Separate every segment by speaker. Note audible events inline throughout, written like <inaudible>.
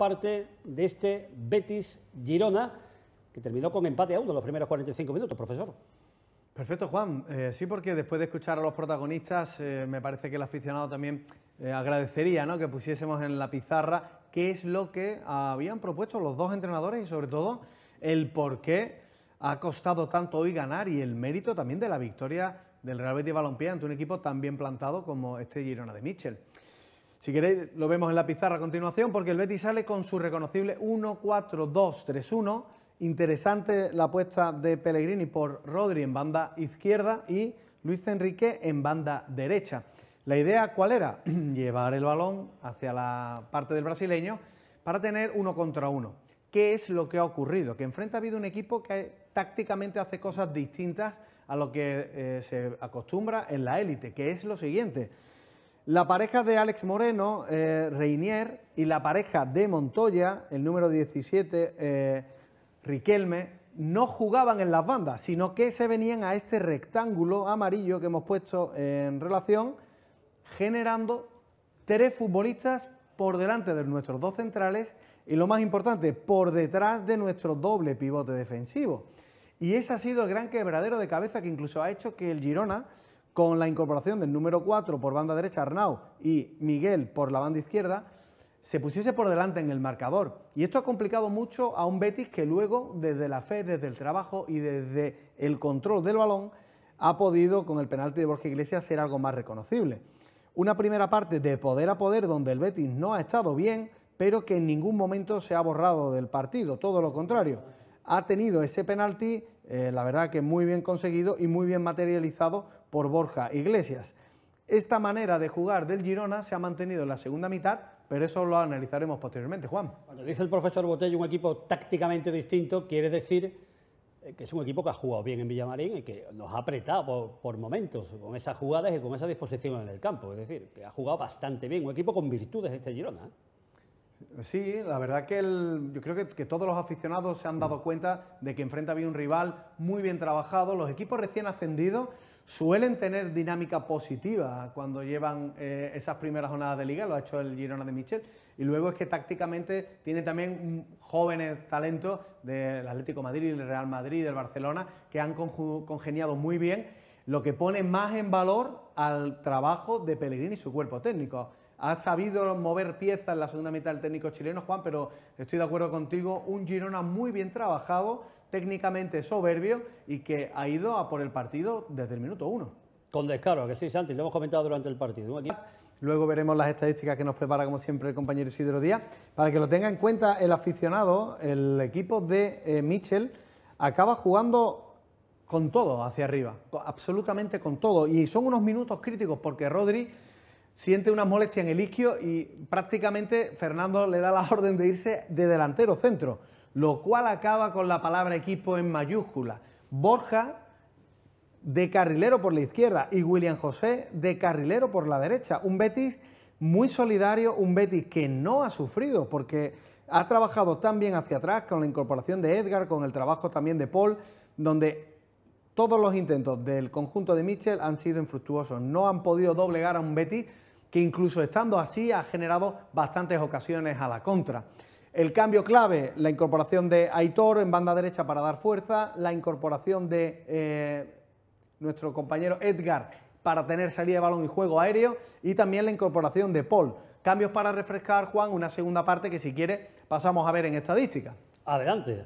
Speaker 1: parte de este Betis Girona, que terminó con empate a uno los primeros 45
Speaker 2: minutos, profesor. Perfecto, Juan. Eh, sí, porque después de escuchar a los protagonistas, eh, me parece que el aficionado también eh, agradecería ¿no? que pusiésemos en la pizarra qué es lo que habían propuesto los dos entrenadores y sobre todo el por qué ha costado tanto hoy ganar y el mérito también de la victoria del Real Betis Balompié ante un equipo tan bien plantado como este Girona de Michel. Si queréis, lo vemos en la pizarra a continuación, porque el Betis sale con su reconocible 1-4-2-3-1. Interesante la apuesta de Pellegrini por Rodri en banda izquierda y Luis Enrique en banda derecha. La idea, ¿cuál era? <clears throat> Llevar el balón hacia la parte del brasileño para tener uno contra uno. ¿Qué es lo que ha ocurrido? Que enfrente ha habido un equipo que tácticamente hace cosas distintas a lo que eh, se acostumbra en la élite, que es lo siguiente. La pareja de Alex Moreno, eh, Reinier, y la pareja de Montoya, el número 17, eh, Riquelme, no jugaban en las bandas, sino que se venían a este rectángulo amarillo que hemos puesto en relación, generando tres futbolistas por delante de nuestros dos centrales y lo más importante, por detrás de nuestro doble pivote defensivo. Y ese ha sido el gran quebradero de cabeza que incluso ha hecho que el Girona con la incorporación del número 4 por banda derecha Arnau y Miguel por la banda izquierda, se pusiese por delante en el marcador. Y esto ha complicado mucho a un Betis que luego, desde la fe, desde el trabajo y desde el control del balón, ha podido, con el penalti de Borja Iglesias, ser algo más reconocible. Una primera parte de poder a poder donde el Betis no ha estado bien, pero que en ningún momento se ha borrado del partido, todo lo contrario ha tenido ese penalti, eh, la verdad que muy bien conseguido y muy bien materializado por Borja Iglesias. Esta manera de jugar del Girona se ha mantenido en la segunda mitad, pero eso lo analizaremos posteriormente, Juan. Cuando dice el profesor Botella un equipo tácticamente distinto, quiere decir eh, que es un equipo que
Speaker 1: ha jugado bien en Villamarín y que nos ha apretado por, por, momentos con esas jugadas y con esa disposición en el campo. Es decir, que ha jugado bastante bien, un equipo con virtudes este Girona. ¿eh?
Speaker 2: Sí, la verdad que el, yo creo que, todos los aficionados se han dado cuenta de que enfrente había un rival muy bien trabajado. Los equipos recién ascendidos suelen tener dinámica positiva cuando llevan eh, esas primeras jornadas de liga, lo ha hecho el Girona de Michel. Y luego es que tácticamente tiene también jóvenes talentos del Atlético de Madrid, del Real Madrid, del Barcelona, que han congeniado muy bien, lo que pone más en valor al trabajo de Pellegrini y su cuerpo técnico. Ha sabido mover piezas en la segunda mitad del técnico chileno, Juan, pero estoy de acuerdo contigo. Un Girona muy bien trabajado, técnicamente soberbio y que ha ido a por el partido desde el minuto uno. Con descaro, que sí, Santi, lo hemos comentado durante el partido. Luego veremos las estadísticas que nos prepara, como siempre, el compañero Isidro Díaz. Para que lo tenga en cuenta el aficionado, el equipo de eh, Mitchell acaba jugando con todo hacia arriba, absolutamente con todo. Y son unos minutos críticos porque Rodri siente una molestia en el isquio y prácticamente Fernando le da la <laughs> orden de irse de delantero centro, lo cual acaba con la palabra equipo en mayúscula. Borja de carrilero por la izquierda y William José de carrilero por la derecha. Un Betis muy solidario, un Betis que no ha sufrido porque ha trabajado tan bien hacia atrás con la incorporación de Edgar, con el trabajo también de Paul, donde todos los intentos del conjunto de Mitchell han sido infructuosos. No han podido doblegar a un Betty que incluso estando así ha generado bastantes ocasiones a la contra. El cambio clave, la incorporación de Aitor en banda derecha para dar fuerza, la incorporación de eh, nuestro compañero Edgar para tener salida de balón y juego aéreo y también la incorporación de Paul. Cambios para refrescar, Juan, una segunda parte que si quiere pasamos a ver en estadística. Adelante.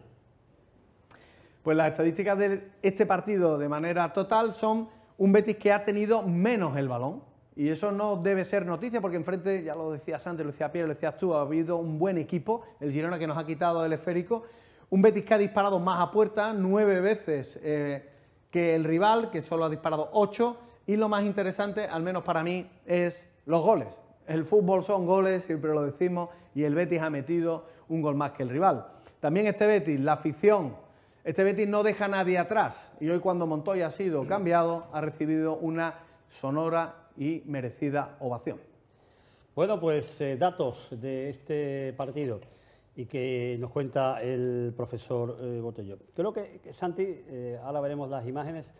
Speaker 2: Pues las estadísticas de este partido de manera total son un Betis que ha tenido menos el balón. Y eso no debe ser noticia porque enfrente, ya lo decías antes, lo decía Pierre, lo decías tú, ha habido un buen equipo, el Girona que nos ha quitado el esférico. Un Betis que ha disparado más a puerta, nueve veces eh, que el rival, que solo ha disparado ocho. Y lo más interesante, al menos para mí, es los goles. El fútbol son goles, siempre lo decimos, y el Betis ha metido un gol más que el rival. También este Betis, la afición este Betis no deja nadie atrás y hoy cuando Montoya ha sido cambiado ha recibido una sonora y merecida ovación. Bueno, pues eh, datos de este partido
Speaker 1: y que nos cuenta el profesor eh, Botelló. Creo que, Santi, eh, ahora veremos las imágenes,